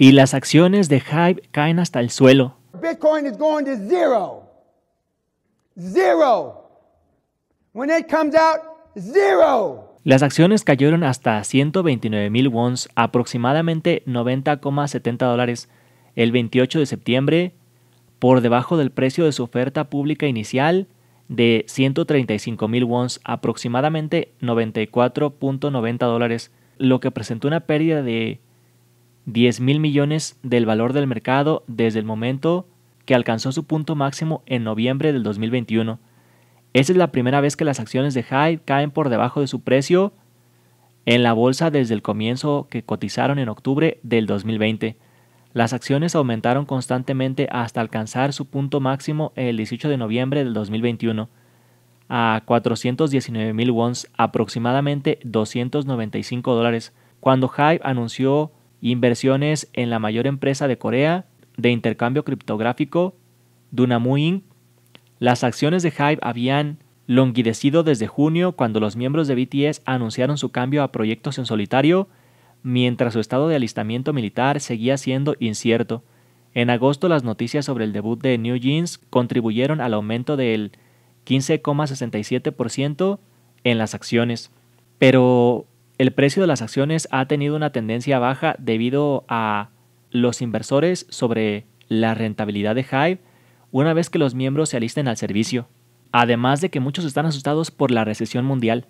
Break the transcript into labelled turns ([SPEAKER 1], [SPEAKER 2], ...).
[SPEAKER 1] Y las acciones de Hype caen hasta el suelo.
[SPEAKER 2] zero.
[SPEAKER 1] Las acciones cayeron hasta 129 mil wons, aproximadamente 90,70 dólares, el 28 de septiembre, por debajo del precio de su oferta pública inicial de 135 mil wons, aproximadamente 94,90 dólares, lo que presentó una pérdida de 10 mil millones del valor del mercado desde el momento que alcanzó su punto máximo en noviembre del 2021. Esa es la primera vez que las acciones de Hyde caen por debajo de su precio en la bolsa desde el comienzo que cotizaron en octubre del 2020. Las acciones aumentaron constantemente hasta alcanzar su punto máximo el 18 de noviembre del 2021 a 419 mil wons, aproximadamente 295 dólares, cuando Hype anunció inversiones en la mayor empresa de Corea de intercambio criptográfico, Dunamu Inc. Las acciones de Hive habían longuidecido desde junio cuando los miembros de BTS anunciaron su cambio a proyectos en solitario, mientras su estado de alistamiento militar seguía siendo incierto. En agosto las noticias sobre el debut de New Jeans contribuyeron al aumento del 15,67% en las acciones. Pero el precio de las acciones ha tenido una tendencia baja debido a los inversores sobre la rentabilidad de Hive una vez que los miembros se alisten al servicio, además de que muchos están asustados por la recesión mundial.